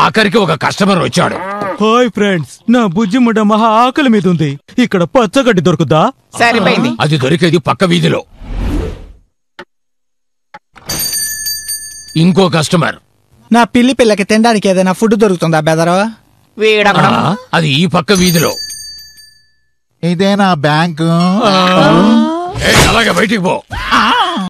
ఆఖరికి ఒక కస్టమర్ వచ్చాడు హాయ్ ఫ్రెండ్స్ నా బుజ్జిముడ మహా ఆకలి మీద ఉంది ఇక్కడ పచ్చగడ్డి దొరుకుద్దా సరిపోయింది అది దొరికేది పక్క వీధిలో ఇంకో కస్టమర్ నా పిల్లి పిల్లకి తినడానికి ఏదైనా ఫుడ్ దొరుకుతుందా బెదరా అది ఈ పక్క వీధిలో ఇదేనా బ్యాంకు అలాగే బయటికి పో